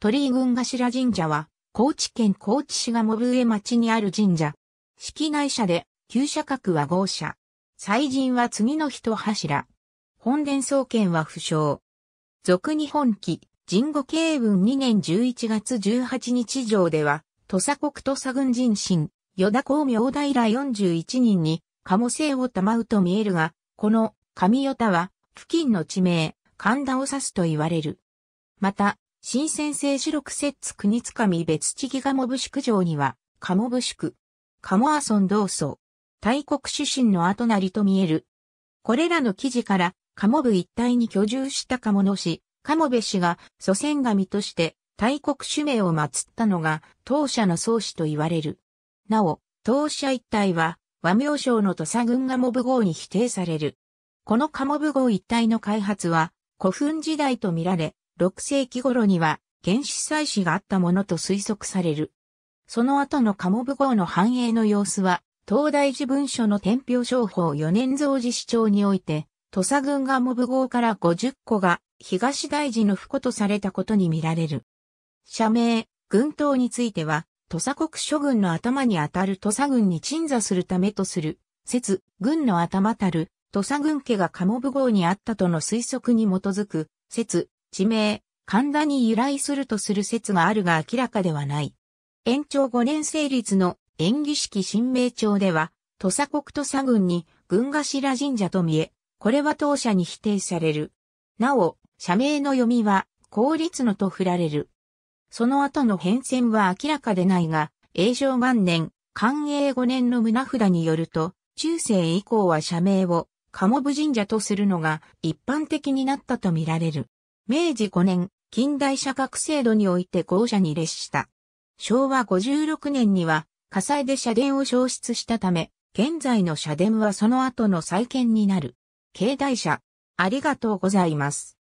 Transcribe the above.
鳥居群頭神社は、高知県高知市がもぶえ町にある神社。式内社で、旧社格は豪社。祭神は次の人柱。本殿総研は不詳。俗日本記、神後慶文2年11月18日上では、土佐国土佐軍人神、与田光明大ら41人に、鴨姓を賜うと見えるが、この、神与田は、付近の地名、神田を指すと言われる。また、新鮮性主六節国つかみ別地ギガモブ宿城には、カモブ宿、カモアソン同祖、大国主神の後なりと見える。これらの記事から、カモブ一帯に居住したカモの氏、カモベ氏が祖先神として、大国主名を祀ったのが、当社の宗始と言われる。なお、当社一帯は、和名称の土佐軍ガモブ号に否定される。このカモブ号一帯の開発は、古墳時代と見られ、6世紀頃には原始祭祀があったものと推測される。その後のカモブ号の繁栄の様子は、東大寺文書の天平商法4年造寺市長において、土佐軍がモブ号から50個が東大寺の古とされたことに見られる。社名、軍島については、土佐国諸軍の頭にあたる土佐軍に鎮座するためとする、説、軍の頭たる、土佐軍家がカモブ号にあったとの推測に基づく、説、地名、神田に由来するとする説があるが明らかではない。延長5年成立の演技式新名帳では、土佐国土佐郡に軍頭神社と見え、これは当社に否定される。なお、社名の読みは、公立のと振られる。その後の変遷は明らかでないが、永正元年、寛永5年の胸札によると、中世以降は社名を、鴨部神社とするのが一般的になったとみられる。明治5年、近代社格制度において校舎に列した。昭和56年には火災で社殿を消失したため、現在の社殿はその後の再建になる。境内社、ありがとうございます。